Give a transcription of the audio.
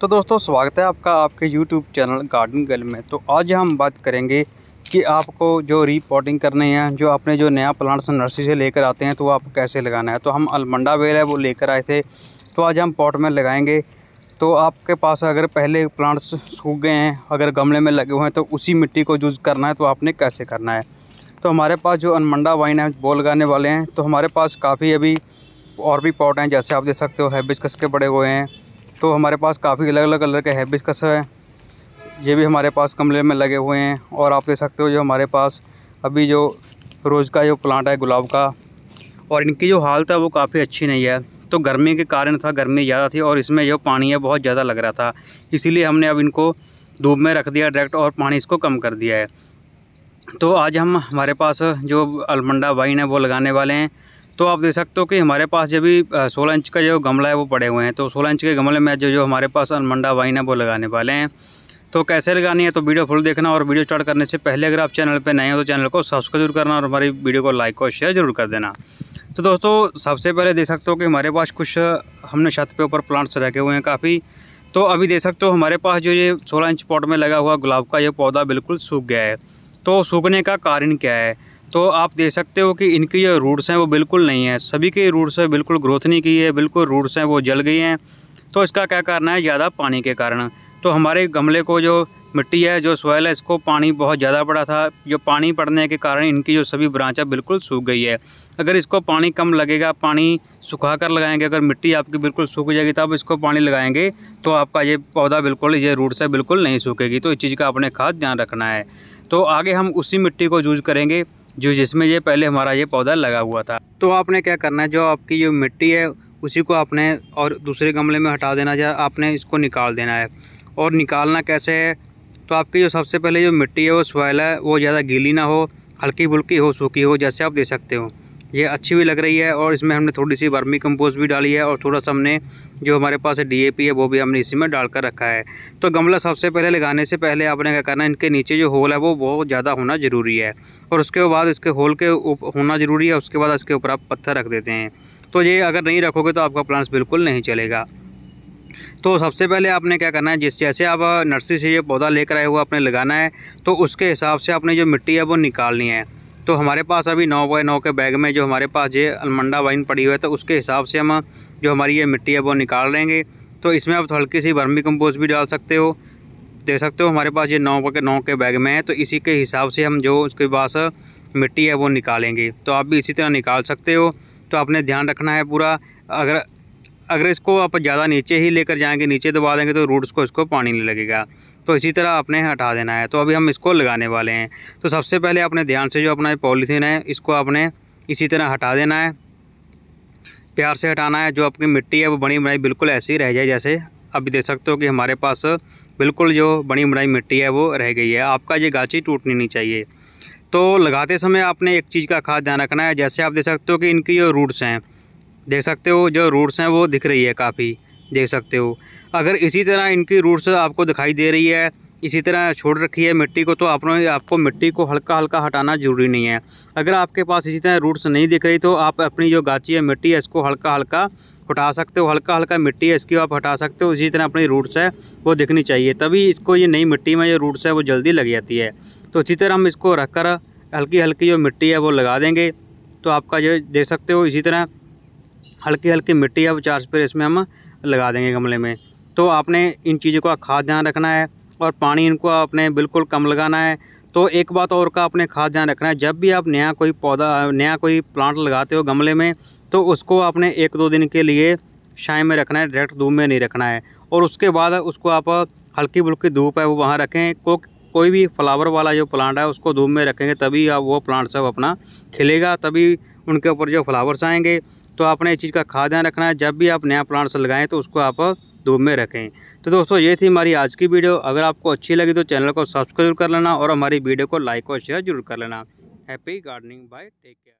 तो दोस्तों स्वागत है आपका आपके यूट्यूब चैनल गार्डन गर्ल में तो आज हम बात करेंगे कि आपको जो रीपॉटिंग करने हैं जो अपने जो नया प्लांट्स नर्सरी से लेकर आते हैं तो वो आप कैसे लगाना है तो हम अलमंडा बेल है वो लेकर आए थे तो आज हम पॉट में लगाएंगे तो आपके पास अगर पहले प्लांट्स सूख गए हैं अगर गमले में लगे हुए हैं तो उसी मिट्टी को यूज़ करना है तो आपने कैसे करना है तो हमारे पास जो अलमंडा वाइन है वो लगाने वाले हैं तो हमारे पास काफ़ी अभी और भी पॉट हैं जैसे आप देख सकते हो हैबिस्कस के बड़े हुए हैं तो हमारे पास काफ़ी अलग अलग कलर के हैबिस्कस है ये भी हमारे पास गमले में लगे हुए हैं और आप देख सकते हो जो हमारे पास अभी जो रोज़ का जो प्लांट है गुलाब का और इनकी जो हालत है वो काफ़ी अच्छी नहीं है तो गर्मी के कारण था गर्मी ज़्यादा थी और इसमें जो पानी है बहुत ज़्यादा लग रहा था इसीलिए हमने अब इनको धूप में रख दिया डायरेक्ट और पानी इसको कम कर दिया है तो आज हम हमारे पास जो अलमंडा वाइन है वो लगाने वाले हैं तो आप देख सकते हो कि हमारे पास जब भी सोलह इंच का जो गमला है वो पड़े हुए हैं तो सोलह इंच के गमले में जो जो हमारे पास अनमंडा वाइन है वो लगाने वाले हैं तो कैसे लगानी है तो वीडियो फुल देखना और वीडियो स्टार्ट करने से पहले अगर आप चैनल पर नए हो तो चैनल को सब्सक्राइब जरूर करना और हमारी वीडियो को लाइक और शेयर जरूर कर देना तो दोस्तों सबसे पहले देख सकते हो कि हमारे पास कुछ हमने छत पे ऊपर प्लांट्स रखे हुए हैं काफ़ी तो अभी देख सकते हो हमारे पास जो ये सोलह इंच पॉट में लगा हुआ गुलाब का ये पौधा बिल्कुल सूख गया है तो सूखने का कारण क्या है तो आप देख सकते हो कि इनकी जो रूट्स हैं वो बिल्कुल नहीं है सभी के रूट्स बिल्कुल ग्रोथ नहीं की है बिल्कुल रूट्स हैं वो जल गई हैं तो इसका क्या कारण है ज़्यादा पानी के कारण तो हमारे गमले को जो मिट्टी है जो सोयल है इसको पानी बहुत ज़्यादा पड़ा था जो पानी पड़ने के कारण इनकी जो सभी है बिल्कुल सूख गई है अगर इसको पानी कम लगेगा पानी सुखा कर लगाएंगे अगर मिट्टी आपकी बिल्कुल सूख जाएगी तब इसको पानी लगाएंगे तो आपका ये पौधा बिल्कुल ये रूट से बिल्कुल नहीं सूखेगी तो इस चीज़ का अपने खास ध्यान रखना है तो आगे हम उसी मिट्टी को यूज़ करेंगे जो जिसमें ये पहले हमारा ये पौधा लगा हुआ था तो आपने क्या करना है जो आपकी जो मिट्टी है उसी को आपने और दूसरे गमले में हटा देना या आपने इसको निकाल देना है और निकालना कैसे है तो आपकी जो सबसे पहले जो मिट्टी है वो सॉयल है वो ज़्यादा गीली ना हो हल्की बुल्की हो सूखी हो जैसे आप दे सकते हो ये अच्छी भी लग रही है और इसमें हमने थोड़ी सी वर्मी कंपोस्ट भी डाली है और थोड़ा सा हमने जो हमारे पास डीएपी है वो भी हमने इसी में डाल कर रखा है तो गमला सबसे पहले लगाने से पहले आपने क्या करना है इनके नीचे जो होल है वो बहुत ज़्यादा होना ज़रूरी है और उसके बाद इसके होल के होना ज़रूरी है उसके बाद इसके ऊपर आप पत्थर रख देते हैं तो ये अगर नहीं रखोगे तो आपका प्लांट्स बिल्कुल नहीं चलेगा तो सबसे पहले आपने क्या करना है जिस जैसे आप नर्सरी से ये पौधा लेकर आए हुआ आपने लगाना है तो उसके हिसाब से आपने जो मिट्टी है वो निकालनी है तो हमारे पास अभी नौ बाय नौ के बैग में जो हमारे पास ये अलमंडा वाइन पड़ी हुई है तो उसके हिसाब से हम जो हमारी ये मिट्टी है वो निकाल लेंगे तो इसमें आप हल्की सी वर्मी कम्पोज भी डाल सकते हो दे सकते हो हमारे पास ये नौ के नौ के बैग में है तो इसी के हिसाब से हम जो उसके पास मिट्टी है वो निकालेंगे तो आप भी इसी तरह निकाल सकते हो तो आपने ध्यान रखना है पूरा अगर अगर इसको आप ज़्यादा नीचे ही लेकर जाएंगे नीचे दबा देंगे तो रूट्स को इसको पानी नहीं लगेगा तो इसी तरह आपने हटा देना है तो अभी हम इसको लगाने वाले हैं तो सबसे पहले अपने ध्यान से जो अपना पॉलीथीन है इसको आपने इसी तरह हटा देना है प्यार से हटाना है जो आपकी मिट्टी है वो बनी बनाई बिल्कुल ऐसी रह जाए जैसे अभी देख सकते हो कि हमारे पास बिल्कुल जो बनी बनाई मिट्टी है वो रह गई है आपका ये गाची टूटनी नहीं चाहिए तो लगाते समय आपने एक चीज़ का खास ध्यान रखना है जैसे आप देख सकते हो कि इनकी जो रूट्स हैं देख सकते हो जो रूट्स हैं वो दिख रही है काफ़ी देख सकते हो अगर इसी तरह इनकी रूट्स आपको दिखाई दे रही है इसी तरह छोड़ रखी है मिट्टी को तो आपने आपको मिट्टी को हल्का हल्का हटाना ज़रूरी नहीं है अगर आपके पास इसी तरह रूट्स नहीं दिख रही तो आप अपनी जो गाची है मिट्टी है इसको हल्का हल्का हटा सकते हो हल्का हल्का मिट्टी है इसकी आप हटा सकते हो इसी तरह अपनी रूट्स है वो दिखनी चाहिए तभी इसको ये नई मिट्टी में जो रूट्स है वो जल्दी लग जाती है तो इसी तरह हम इसको रख कर हल्की हल्की जो मिट्टी है वो लगा देंगे तो आपका जो देख सकते हो इसी तरह हल्की हल्की मिट्टी है वो चार पर इसमें हम लगा देंगे गमले में तो आपने इन चीज़ों का खास ध्यान रखना है और पानी इनको आपने बिल्कुल कम लगाना है तो एक बात और का आपने खास ध्यान रखना है जब भी आप नया कोई पौधा नया कोई प्लांट लगाते हो गमले में तो उसको आपने एक दो दिन के लिए छाए में रखना है डायरेक्ट धूप में नहीं रखना है और उसके बाद उसको आप हल्की बुल्की धूप है वो वहाँ रखें को कोई भी फ्लावर वाला जो प्लांट है उसको धूप में रखेंगे तभी आप वो प्लांट सब अपना खिलेगा तभी उनके ऊपर जो फ्लावर्स आएंगे तो आपने इस चीज़ का खास ध्यान रखना है जब भी आप नया प्लांट्स लगाएं तो उसको आप धूप में रखें तो दोस्तों ये थी हमारी आज की वीडियो अगर आपको अच्छी लगी तो चैनल को सब्सक्राइब कर लेना और हमारी वीडियो को लाइक और शेयर जरूर कर लेना happy gardening bye take care